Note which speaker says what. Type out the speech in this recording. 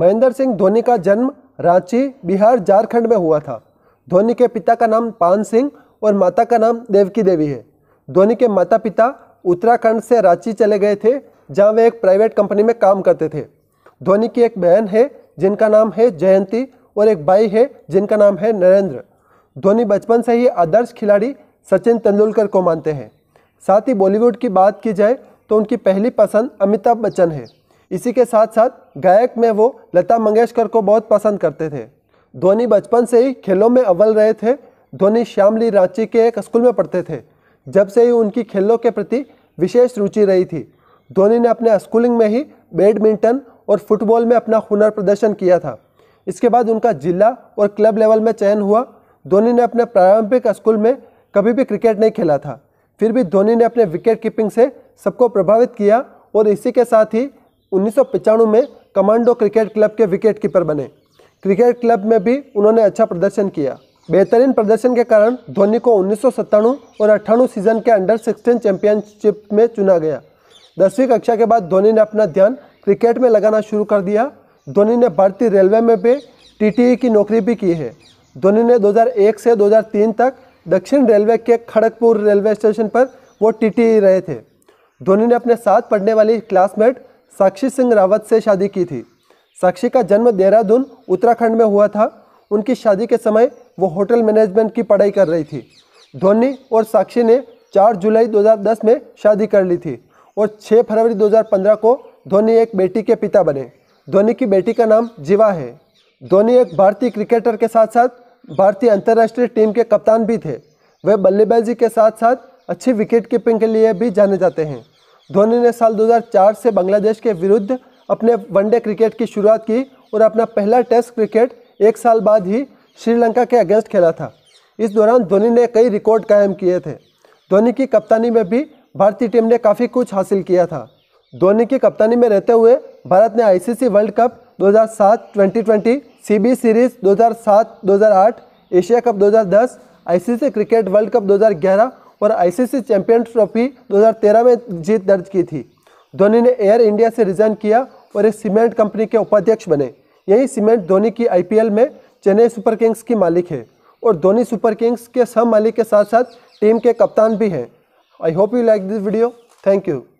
Speaker 1: महेंद्र सिंह धोनी का जन्म रांची बिहार झारखंड में हुआ था धोनी के पिता का नाम पान सिंह और माता का नाम देवकी देवी है धोनी के माता पिता उत्तराखंड से रांची चले गए थे जहां वे एक प्राइवेट कंपनी में काम करते थे धोनी की एक बहन है जिनका नाम है जयंती और एक भाई है जिनका नाम है नरेंद्र धोनी बचपन से ही आदर्श खिलाड़ी सचिन तेंदुलकर को मानते हैं साथ ही बॉलीवुड की बात की जाए तो उनकी पहली पसंद अमिताभ बच्चन है इसी के साथ साथ गायक में वो लता मंगेशकर को बहुत पसंद करते थे धोनी बचपन से ही खेलों में अव्वल रहे थे धोनी श्यामली रांची के एक स्कूल में पढ़ते थे जब से ही उनकी खेलों के प्रति विशेष रुचि रही थी धोनी ने अपने स्कूलिंग में ही बैडमिंटन और फुटबॉल में अपना हुनर प्रदर्शन किया था इसके बाद उनका जिला और क्लब लेवल में चयन हुआ धोनी ने अपने प्रारंभिक स्कूल में कभी भी क्रिकेट नहीं खेला था फिर भी धोनी ने अपने विकेट कीपिंग से सबको प्रभावित किया और इसी के साथ ही उन्नीस में कमांडो क्रिकेट क्लब के विकेट कीपर बने क्रिकेट क्लब में भी उन्होंने अच्छा प्रदर्शन किया बेहतरीन प्रदर्शन के कारण धोनी को उन्नीस और अट्ठानवे सीजन के अंडर सिक्सटीन चैंपियनशिप में चुना गया दसवीं कक्षा के बाद धोनी ने अपना ध्यान क्रिकेट में लगाना शुरू कर दिया धोनी ने भारतीय रेलवे में भी टीटीई की नौकरी भी की है धोनी ने 2001 से 2003 तक दक्षिण रेलवे के खड़गपुर रेलवे स्टेशन पर वो टीटीई रहे थे धोनी ने अपने साथ पढ़ने वाली क्लासमेट साक्षी सिंह रावत से शादी की थी साक्षी का जन्म देहरादून उत्तराखंड में हुआ था उनकी शादी के समय वो होटल मैनेजमेंट की पढ़ाई कर रही थी धोनी और साक्षी ने 4 जुलाई 2010 में शादी कर ली थी और 6 फरवरी 2015 को धोनी एक बेटी के पिता बने धोनी की बेटी का नाम जीवा है धोनी एक भारतीय क्रिकेटर के साथ साथ भारतीय अंतर्राष्ट्रीय टीम के कप्तान भी थे वह बल्लेबाजी के साथ साथ अच्छी विकेट कीपिंग के लिए भी जाने जाते हैं धोनी ने साल 2004 से बांग्लादेश के विरुद्ध अपने वनडे क्रिकेट की शुरुआत की और अपना पहला टेस्ट क्रिकेट एक साल बाद ही श्रीलंका के अगेंस्ट खेला था इस दौरान धोनी ने कई रिकॉर्ड कायम किए थे धोनी की कप्तानी में भी भारतीय टीम ने काफ़ी कुछ हासिल किया था धोनी की कप्तानी में रहते हुए भारत ने ICC World Cup 2007, 2020, CB series 2007, 2008, Asia Cup 2010, ICC cricket World Cup 2011 पर आईसीसी चैंपियंस ट्रॉफी 2013 में जीत दर्ज की थी धोनी ने एयर इंडिया से रिजाइन किया और एक सीमेंट कंपनी के उपाध्यक्ष बने यही सीमेंट धोनी की आईपीएल में चेन्नई सुपर किंग्स की मालिक है और धोनी सुपर किंग्स के सह मालिक के साथ साथ टीम के कप्तान भी हैं I hope you like this video thank you